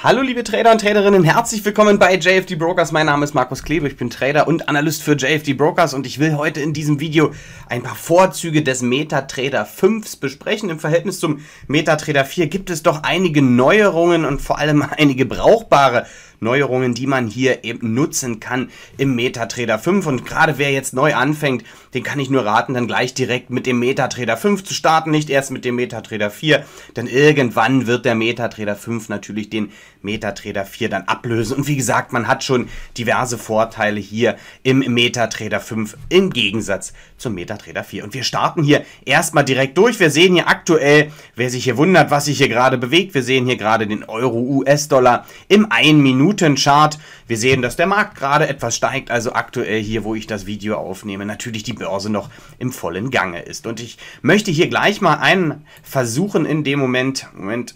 Hallo liebe Trader und Traderinnen, herzlich willkommen bei JFD Brokers. Mein Name ist Markus Klebe, ich bin Trader und Analyst für JFD Brokers und ich will heute in diesem Video ein paar Vorzüge des MetaTrader 5 besprechen. Im Verhältnis zum MetaTrader 4 gibt es doch einige Neuerungen und vor allem einige brauchbare Neuerungen, die man hier eben nutzen kann im MetaTrader 5. Und gerade wer jetzt neu anfängt, den kann ich nur raten, dann gleich direkt mit dem MetaTrader 5 zu starten, nicht erst mit dem MetaTrader 4, denn irgendwann wird der MetaTrader 5 natürlich den MetaTrader 4 dann ablösen. Und wie gesagt, man hat schon diverse Vorteile hier im MetaTrader 5 im Gegensatz zum MetaTrader 4. Und wir starten hier erstmal direkt durch. Wir sehen hier aktuell, wer sich hier wundert, was sich hier gerade bewegt, wir sehen hier gerade den Euro-US-Dollar im 1-Minuten-Chart. Wir sehen, dass der Markt gerade etwas steigt, also aktuell hier, wo ich das Video aufnehme, natürlich die Börse noch im vollen Gange ist. Und ich möchte hier gleich mal einen versuchen in dem Moment, Moment,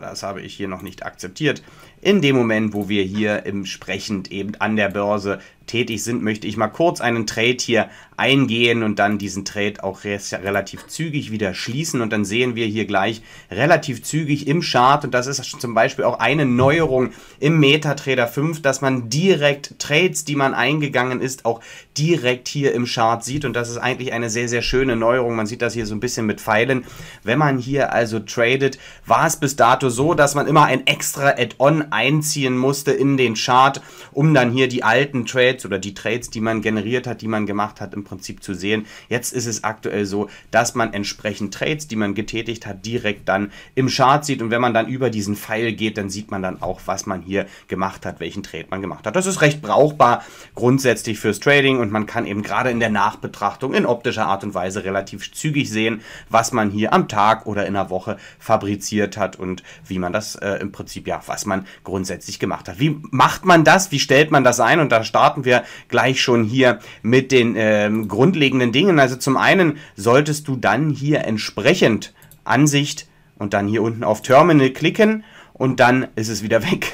das habe ich hier noch nicht akzeptiert, in dem Moment, wo wir hier entsprechend eben an der Börse tätig sind, möchte ich mal kurz einen Trade hier eingehen und dann diesen Trade auch relativ zügig wieder schließen. Und dann sehen wir hier gleich relativ zügig im Chart, und das ist zum Beispiel auch eine Neuerung im MetaTrader 5, dass man direkt Trades, die man eingegangen ist, auch direkt hier im Chart sieht. Und das ist eigentlich eine sehr, sehr schöne Neuerung. Man sieht das hier so ein bisschen mit Pfeilen. Wenn man hier also tradet, war es bis dato so, dass man immer ein extra Add-on einziehen musste in den Chart, um dann hier die alten Trades Trades oder die Trades, die man generiert hat, die man gemacht hat, im Prinzip zu sehen. Jetzt ist es aktuell so, dass man entsprechend Trades, die man getätigt hat, direkt dann im Chart sieht. Und wenn man dann über diesen Pfeil geht, dann sieht man dann auch, was man hier gemacht hat, welchen Trade man gemacht hat. Das ist recht brauchbar grundsätzlich fürs Trading und man kann eben gerade in der Nachbetrachtung in optischer Art und Weise relativ zügig sehen, was man hier am Tag oder in der Woche fabriziert hat und wie man das äh, im Prinzip, ja, was man grundsätzlich gemacht hat. Wie macht man das? Wie stellt man das ein? Und da starten wir wir gleich schon hier mit den ähm, grundlegenden Dingen. Also zum einen solltest du dann hier entsprechend Ansicht und dann hier unten auf Terminal klicken und dann ist es wieder weg.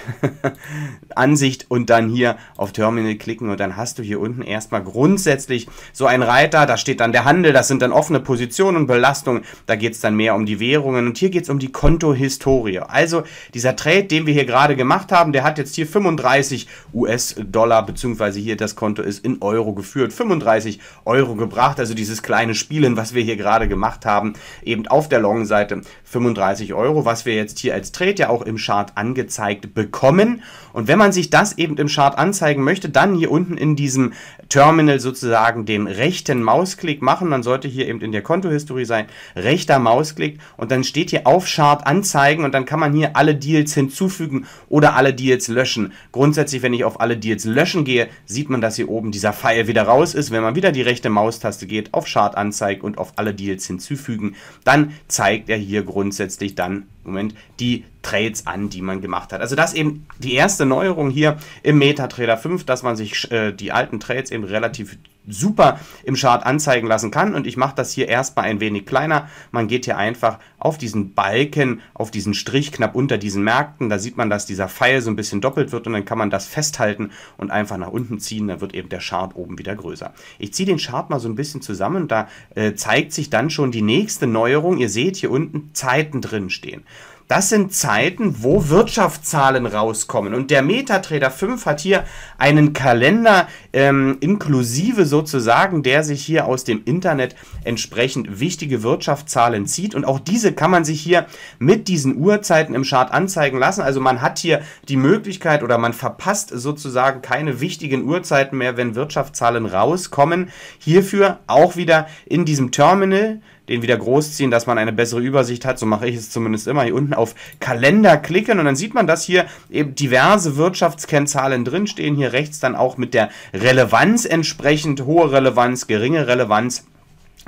Ansicht und dann hier auf Terminal klicken und dann hast du hier unten erstmal grundsätzlich so einen Reiter, da steht dann der Handel, das sind dann offene Positionen und Belastungen, da geht es dann mehr um die Währungen und hier geht es um die Kontohistorie. Also dieser Trade, den wir hier gerade gemacht haben, der hat jetzt hier 35 US-Dollar, beziehungsweise hier das Konto ist in Euro geführt, 35 Euro gebracht, also dieses kleine Spielen, was wir hier gerade gemacht haben, eben auf der Long-Seite 35 Euro, was wir jetzt hier als Trade ja auch im im Chart angezeigt bekommen. Und wenn man sich das eben im Chart anzeigen möchte, dann hier unten in diesem Terminal sozusagen den rechten Mausklick machen. Man sollte hier eben in der Kontohistorie sein, rechter Mausklick und dann steht hier auf Chart anzeigen und dann kann man hier alle Deals hinzufügen oder alle Deals löschen. Grundsätzlich, wenn ich auf alle Deals löschen gehe, sieht man, dass hier oben dieser Pfeil wieder raus ist. Wenn man wieder die rechte Maustaste geht, auf Chart anzeigen und auf alle Deals hinzufügen, dann zeigt er hier grundsätzlich dann Moment, die Trades an, die man gemacht hat. Also das eben die erste Neuerung hier im MetaTrader 5, dass man sich äh, die alten Trades eben relativ super im Chart anzeigen lassen kann. Und ich mache das hier erstmal ein wenig kleiner. Man geht hier einfach auf diesen Balken, auf diesen Strich knapp unter diesen Märkten. Da sieht man, dass dieser Pfeil so ein bisschen doppelt wird und dann kann man das festhalten und einfach nach unten ziehen. Dann wird eben der Chart oben wieder größer. Ich ziehe den Chart mal so ein bisschen zusammen. Da äh, zeigt sich dann schon die nächste Neuerung. Ihr seht hier unten Zeiten drin stehen. Das sind Zeiten, wo Wirtschaftszahlen rauskommen. Und der MetaTrader 5 hat hier einen Kalender ähm, inklusive sozusagen, der sich hier aus dem Internet entsprechend wichtige Wirtschaftszahlen zieht. Und auch diese kann man sich hier mit diesen Uhrzeiten im Chart anzeigen lassen. Also man hat hier die Möglichkeit oder man verpasst sozusagen keine wichtigen Uhrzeiten mehr, wenn Wirtschaftszahlen rauskommen. Hierfür auch wieder in diesem Terminal den wieder großziehen, dass man eine bessere Übersicht hat. So mache ich es zumindest immer. Hier unten auf Kalender klicken und dann sieht man, dass hier eben diverse Wirtschaftskennzahlen drinstehen. Hier rechts dann auch mit der Relevanz entsprechend. Hohe Relevanz, geringe Relevanz.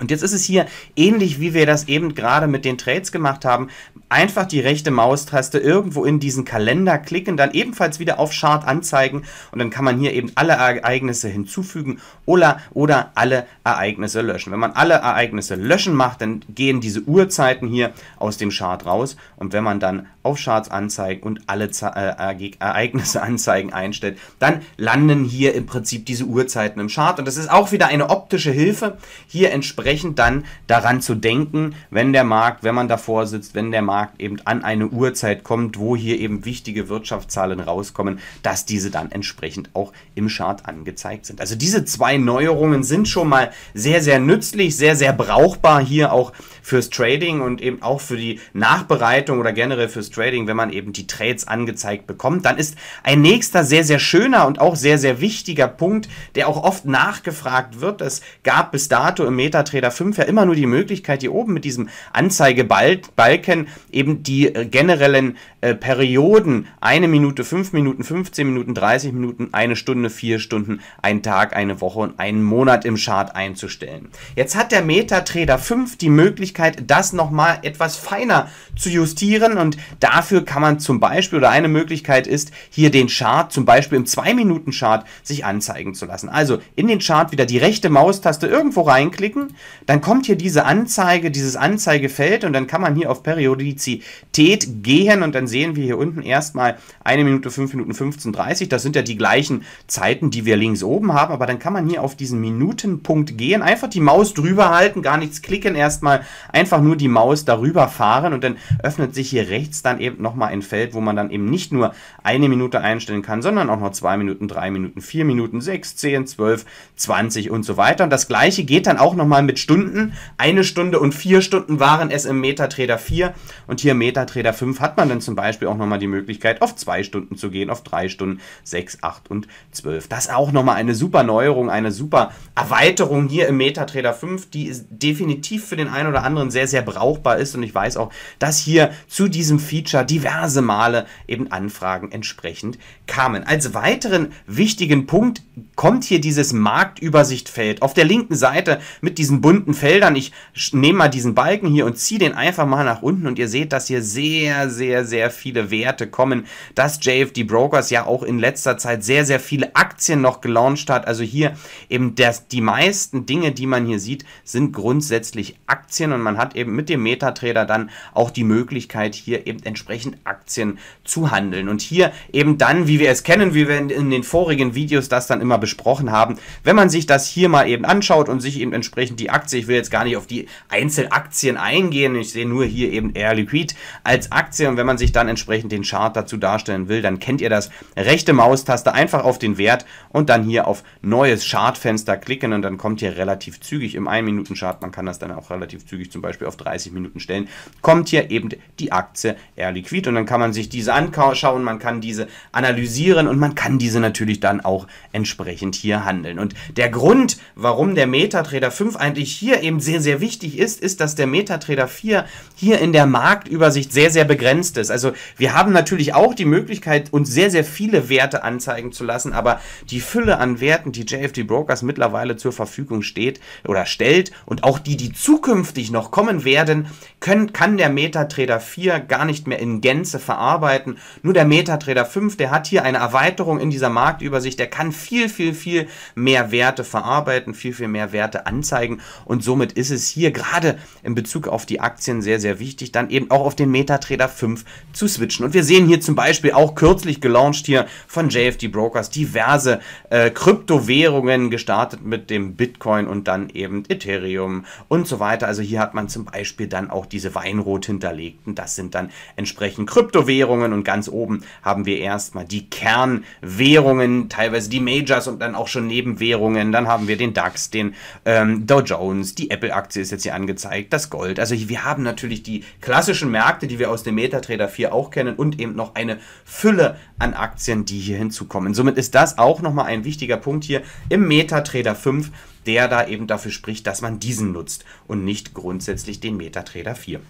Und jetzt ist es hier ähnlich, wie wir das eben gerade mit den Trades gemacht haben. Einfach die rechte Maustaste irgendwo in diesen Kalender klicken, dann ebenfalls wieder auf Chart anzeigen und dann kann man hier eben alle Ereignisse hinzufügen oder, oder alle Ereignisse löschen. Wenn man alle Ereignisse löschen macht, dann gehen diese Uhrzeiten hier aus dem Chart raus und wenn man dann auf Charts anzeigen und alle Ze äh, Ereignisse anzeigen einstellt, dann landen hier im Prinzip diese Uhrzeiten im Chart und das ist auch wieder eine optische Hilfe. Hier entsprechend entsprechend dann daran zu denken, wenn der Markt, wenn man davor sitzt, wenn der Markt eben an eine Uhrzeit kommt, wo hier eben wichtige Wirtschaftszahlen rauskommen, dass diese dann entsprechend auch im Chart angezeigt sind. Also diese zwei Neuerungen sind schon mal sehr, sehr nützlich, sehr, sehr brauchbar hier auch fürs Trading und eben auch für die Nachbereitung oder generell fürs Trading, wenn man eben die Trades angezeigt bekommt. Dann ist ein nächster sehr, sehr schöner und auch sehr, sehr wichtiger Punkt, der auch oft nachgefragt wird. Es gab bis dato im Metatrader Trader 5 ja immer nur die Möglichkeit, hier oben mit diesem Anzeigebalken eben die äh, generellen äh, Perioden, eine Minute, fünf Minuten, 15 Minuten, 30 Minuten, eine Stunde, vier Stunden, ein Tag, eine Woche und einen Monat im Chart einzustellen. Jetzt hat der MetaTrader 5 die Möglichkeit, das nochmal etwas feiner zu justieren und dafür kann man zum Beispiel oder eine Möglichkeit ist, hier den Chart zum Beispiel im 2-Minuten-Chart sich anzeigen zu lassen. Also in den Chart wieder die rechte Maustaste irgendwo reinklicken dann kommt hier diese Anzeige, dieses Anzeigefeld und dann kann man hier auf Periodizität gehen und dann sehen wir hier unten erstmal 1 Minute, 5 Minuten, 15, 30. Das sind ja die gleichen Zeiten, die wir links oben haben, aber dann kann man hier auf diesen Minutenpunkt gehen, einfach die Maus drüber halten, gar nichts klicken erstmal, einfach nur die Maus darüber fahren und dann öffnet sich hier rechts dann eben nochmal ein Feld, wo man dann eben nicht nur eine Minute einstellen kann, sondern auch noch 2 Minuten, 3 Minuten, 4 Minuten, 6, 10, 12, 20 und so weiter. Und das gleiche geht dann auch nochmal mit mit Stunden. Eine Stunde und vier Stunden waren es im MetaTrader 4 und hier im MetaTrader 5 hat man dann zum Beispiel auch nochmal die Möglichkeit, auf zwei Stunden zu gehen, auf drei Stunden, sechs, acht und zwölf. Das ist auch nochmal eine super Neuerung, eine super Erweiterung hier im MetaTrader 5, die definitiv für den einen oder anderen sehr, sehr brauchbar ist und ich weiß auch, dass hier zu diesem Feature diverse Male eben Anfragen entsprechend kamen. Als weiteren wichtigen Punkt kommt hier dieses Marktübersichtfeld auf der linken Seite mit diesen bunten Feldern. Ich nehme mal diesen Balken hier und ziehe den einfach mal nach unten und ihr seht, dass hier sehr, sehr, sehr viele Werte kommen, dass JFD Brokers ja auch in letzter Zeit sehr, sehr viele Aktien noch gelauncht hat. Also hier eben das, die meisten Dinge, die man hier sieht, sind grundsätzlich Aktien und man hat eben mit dem Metatrader dann auch die Möglichkeit, hier eben entsprechend Aktien zu handeln. Und hier eben dann, wie wir es kennen, wie wir in, in den vorigen Videos das dann immer besprochen haben, wenn man sich das hier mal eben anschaut und sich eben entsprechend die die Aktie. Ich will jetzt gar nicht auf die Einzelaktien eingehen. Ich sehe nur hier eben Air Liquid als Aktie. Und wenn man sich dann entsprechend den Chart dazu darstellen will, dann kennt ihr das. Rechte Maustaste einfach auf den Wert und dann hier auf neues Chartfenster klicken und dann kommt hier relativ zügig im 1-Minuten-Chart, man kann das dann auch relativ zügig zum Beispiel auf 30 Minuten stellen, kommt hier eben die Aktie Air Liquid und dann kann man sich diese anschauen, man kann diese analysieren und man kann diese natürlich dann auch entsprechend hier handeln. Und der Grund, warum der MetaTrader 5 ein letztendlich hier eben sehr, sehr wichtig ist, ist, dass der MetaTrader 4 hier in der Marktübersicht sehr, sehr begrenzt ist. Also wir haben natürlich auch die Möglichkeit, uns sehr, sehr viele Werte anzeigen zu lassen, aber die Fülle an Werten, die JFD Brokers mittlerweile zur Verfügung steht oder stellt und auch die, die zukünftig noch kommen werden, können, kann der MetaTrader 4 gar nicht mehr in Gänze verarbeiten. Nur der MetaTrader 5, der hat hier eine Erweiterung in dieser Marktübersicht, der kann viel, viel, viel mehr Werte verarbeiten, viel, viel mehr Werte anzeigen und somit ist es hier gerade in Bezug auf die Aktien sehr, sehr wichtig, dann eben auch auf den MetaTrader 5 zu switchen. Und wir sehen hier zum Beispiel auch kürzlich gelauncht hier von JFD Brokers diverse äh, Kryptowährungen gestartet mit dem Bitcoin und dann eben Ethereum und so weiter. Also hier hat man zum Beispiel dann auch diese Weinrot hinterlegten. Das sind dann entsprechend Kryptowährungen und ganz oben haben wir erstmal die Kernwährungen, teilweise die Majors und dann auch schon Nebenwährungen. Dann haben wir den DAX, den ähm, Dow Jones, die Apple-Aktie ist jetzt hier angezeigt, das Gold. Also wir haben natürlich die klassischen Märkte, die wir aus dem MetaTrader 4 auch kennen und eben noch eine Fülle an Aktien, die hier hinzukommen. Somit ist das auch nochmal ein wichtiger Punkt hier im MetaTrader 5, der da eben dafür spricht, dass man diesen nutzt und nicht grundsätzlich den MetaTrader 4.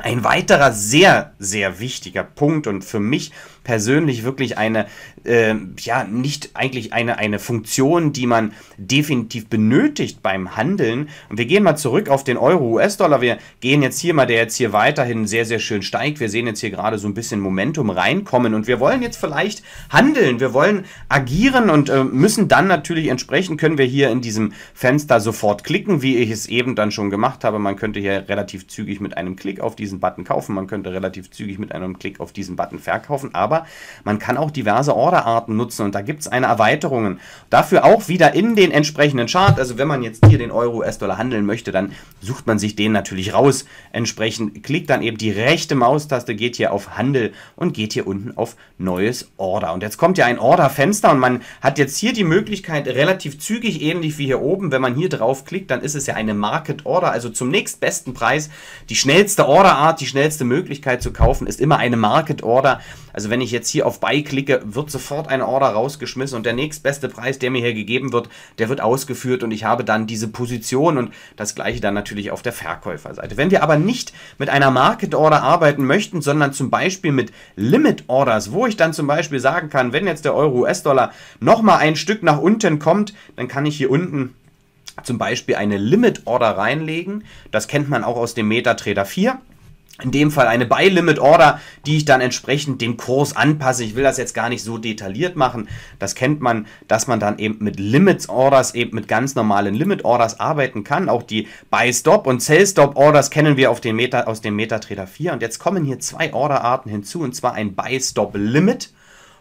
Ein weiterer sehr, sehr wichtiger Punkt und für mich persönlich wirklich eine, äh, ja, nicht eigentlich eine, eine Funktion, die man definitiv benötigt beim Handeln. Und wir gehen mal zurück auf den Euro-US-Dollar. Wir gehen jetzt hier mal, der jetzt hier weiterhin sehr, sehr schön steigt. Wir sehen jetzt hier gerade so ein bisschen Momentum reinkommen und wir wollen jetzt vielleicht handeln. Wir wollen agieren und äh, müssen dann natürlich entsprechend, können wir hier in diesem Fenster sofort klicken, wie ich es eben dann schon gemacht habe. Man könnte hier relativ zügig mit einem Klick auf diese diesen Button kaufen, man könnte relativ zügig mit einem Klick auf diesen Button verkaufen, aber man kann auch diverse Orderarten nutzen und da gibt es eine Erweiterung. Dafür auch wieder in den entsprechenden Chart, also wenn man jetzt hier den Euro US-Dollar handeln möchte, dann sucht man sich den natürlich raus. Entsprechend klickt dann eben die rechte Maustaste, geht hier auf Handel und geht hier unten auf Neues Order. Und jetzt kommt ja ein Order-Fenster und man hat jetzt hier die Möglichkeit, relativ zügig, ähnlich wie hier oben, wenn man hier drauf klickt, dann ist es ja eine Market Order, also zum nächstbesten Preis die schnellste Order Art die schnellste Möglichkeit zu kaufen ist immer eine Market Order. Also wenn ich jetzt hier auf Buy klicke, wird sofort eine Order rausgeschmissen und der nächstbeste Preis, der mir hier gegeben wird, der wird ausgeführt und ich habe dann diese Position und das gleiche dann natürlich auf der Verkäuferseite. Wenn wir aber nicht mit einer Market Order arbeiten möchten, sondern zum Beispiel mit Limit Orders, wo ich dann zum Beispiel sagen kann, wenn jetzt der Euro US-Dollar nochmal ein Stück nach unten kommt, dann kann ich hier unten zum Beispiel eine Limit Order reinlegen. Das kennt man auch aus dem MetaTrader 4 in dem Fall eine Buy Limit Order, die ich dann entsprechend dem Kurs anpasse. Ich will das jetzt gar nicht so detailliert machen. Das kennt man, dass man dann eben mit Limits Orders, eben mit ganz normalen Limit Orders arbeiten kann. Auch die Buy Stop und Sell Stop Orders kennen wir auf dem Meta, aus dem MetaTrader 4. Und jetzt kommen hier zwei Orderarten hinzu, und zwar ein Buy Stop Limit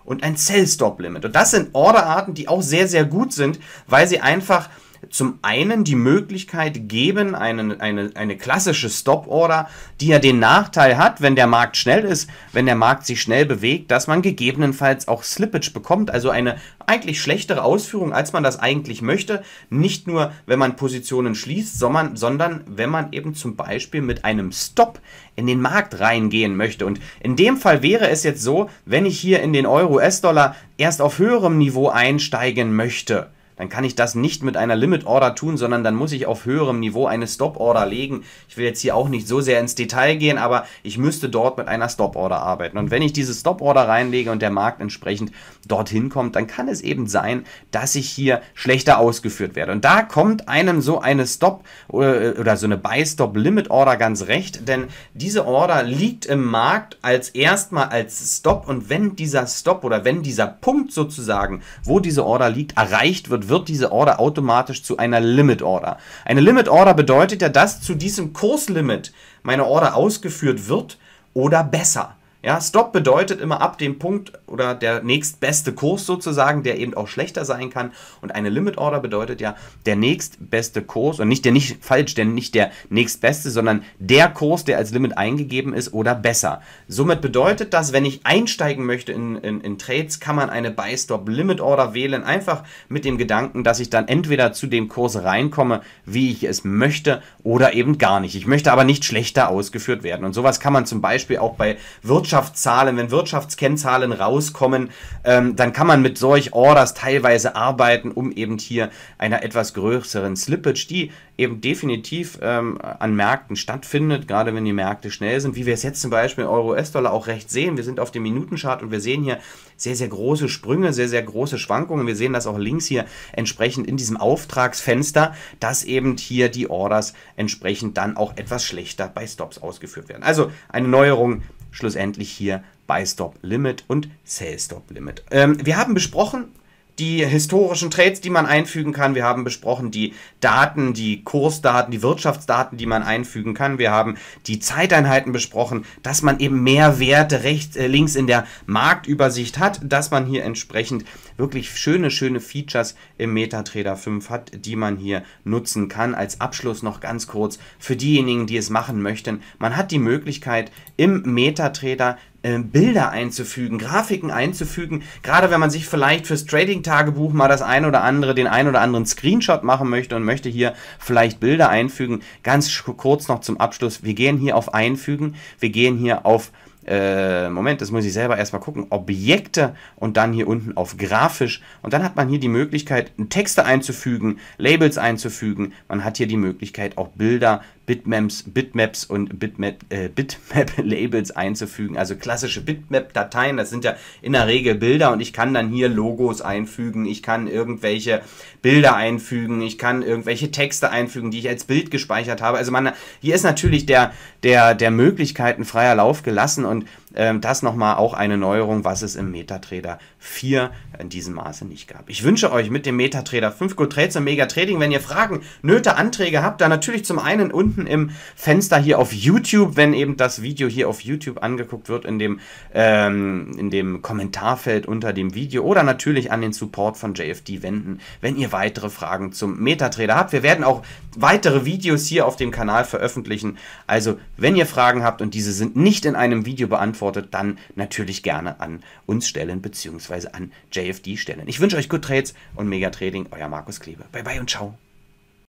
und ein Sell Stop Limit. Und das sind Orderarten, die auch sehr, sehr gut sind, weil sie einfach zum einen die Möglichkeit geben, eine, eine, eine klassische Stop-Order, die ja den Nachteil hat, wenn der Markt schnell ist, wenn der Markt sich schnell bewegt, dass man gegebenenfalls auch Slippage bekommt, also eine eigentlich schlechtere Ausführung, als man das eigentlich möchte. Nicht nur, wenn man Positionen schließt, sondern, sondern wenn man eben zum Beispiel mit einem Stop in den Markt reingehen möchte. Und in dem Fall wäre es jetzt so, wenn ich hier in den Euro-US-Dollar erst auf höherem Niveau einsteigen möchte, dann kann ich das nicht mit einer Limit Order tun, sondern dann muss ich auf höherem Niveau eine Stop Order legen. Ich will jetzt hier auch nicht so sehr ins Detail gehen, aber ich müsste dort mit einer Stop Order arbeiten. Und wenn ich diese Stop Order reinlege und der Markt entsprechend dorthin kommt, dann kann es eben sein, dass ich hier schlechter ausgeführt werde. Und da kommt einem so eine Stop oder, äh, oder so eine Buy Stop Limit Order ganz recht, denn diese Order liegt im Markt als erstmal als Stop und wenn dieser Stop oder wenn dieser Punkt sozusagen, wo diese Order liegt, erreicht wird, wird diese Order automatisch zu einer Limit Order. Eine Limit Order bedeutet ja, dass zu diesem Kurslimit meine Order ausgeführt wird oder besser. Ja, Stop bedeutet immer ab dem Punkt oder der nächstbeste Kurs sozusagen, der eben auch schlechter sein kann. Und eine Limit Order bedeutet ja der nächstbeste Kurs und nicht der nicht falsch, denn nicht der nächstbeste, sondern der Kurs, der als Limit eingegeben ist oder besser. Somit bedeutet das, wenn ich einsteigen möchte in, in, in Trades, kann man eine Buy Stop Limit Order wählen, einfach mit dem Gedanken, dass ich dann entweder zu dem Kurs reinkomme, wie ich es möchte oder eben gar nicht. Ich möchte aber nicht schlechter ausgeführt werden. Und sowas kann man zum Beispiel auch bei Wirtschaft Wirtschaftszahlen, wenn Wirtschaftskennzahlen rauskommen, ähm, dann kann man mit solch Orders teilweise arbeiten, um eben hier einer etwas größeren Slippage, die eben definitiv ähm, an Märkten stattfindet, gerade wenn die Märkte schnell sind, wie wir es jetzt zum Beispiel in Euro-US-Dollar auch recht sehen. Wir sind auf dem Minutenchart und wir sehen hier sehr, sehr große Sprünge, sehr, sehr große Schwankungen. Wir sehen das auch links hier entsprechend in diesem Auftragsfenster, dass eben hier die Orders entsprechend dann auch etwas schlechter bei Stops ausgeführt werden. Also eine Neuerung schlussendlich hier Buy Stop Limit und Sell Stop Limit. Ähm, wir haben besprochen, die historischen Trades, die man einfügen kann. Wir haben besprochen die Daten, die Kursdaten, die Wirtschaftsdaten, die man einfügen kann. Wir haben die Zeiteinheiten besprochen, dass man eben mehr Werte rechts, äh, links in der Marktübersicht hat, dass man hier entsprechend wirklich schöne, schöne Features im MetaTrader 5 hat, die man hier nutzen kann. Als Abschluss noch ganz kurz für diejenigen, die es machen möchten. Man hat die Möglichkeit, im MetaTrader ähm, Bilder einzufügen, Grafiken einzufügen. Gerade wenn man sich vielleicht fürs Trading-Tagebuch mal das ein oder andere, den ein oder anderen Screenshot machen möchte und möchte hier vielleicht Bilder einfügen. Ganz kurz noch zum Abschluss. Wir gehen hier auf Einfügen. Wir gehen hier auf äh, Moment, das muss ich selber erstmal gucken, Objekte und dann hier unten auf grafisch. Und dann hat man hier die Möglichkeit, Texte einzufügen, Labels einzufügen. Man hat hier die Möglichkeit, auch Bilder Bitmaps, Bitmaps und Bitmap, äh, Bitmap-Labels einzufügen. Also klassische Bitmap-Dateien, das sind ja in der Regel Bilder und ich kann dann hier Logos einfügen, ich kann irgendwelche Bilder einfügen, ich kann irgendwelche Texte einfügen, die ich als Bild gespeichert habe. Also man, hier ist natürlich der, der, der Möglichkeiten freier Lauf gelassen und ähm, das nochmal auch eine Neuerung, was es im MetaTrader 4 in diesem Maße nicht gab. Ich wünsche euch mit dem MetaTrader 5 Good Trades und Mega Trading, wenn ihr Fragen, Nöte, Anträge habt, dann natürlich zum einen unten im Fenster hier auf YouTube, wenn eben das Video hier auf YouTube angeguckt wird, in dem, ähm, in dem Kommentarfeld unter dem Video oder natürlich an den Support von JFD wenden, wenn ihr weitere Fragen zum MetaTrader habt. Wir werden auch weitere Videos hier auf dem Kanal veröffentlichen. Also, wenn ihr Fragen habt und diese sind nicht in einem Video beantwortet, beantwortet, dann natürlich gerne an uns stellen, beziehungsweise an JFD stellen. Ich wünsche euch Good Trades und Mega Trading, euer Markus Klebe. Bye bye und ciao.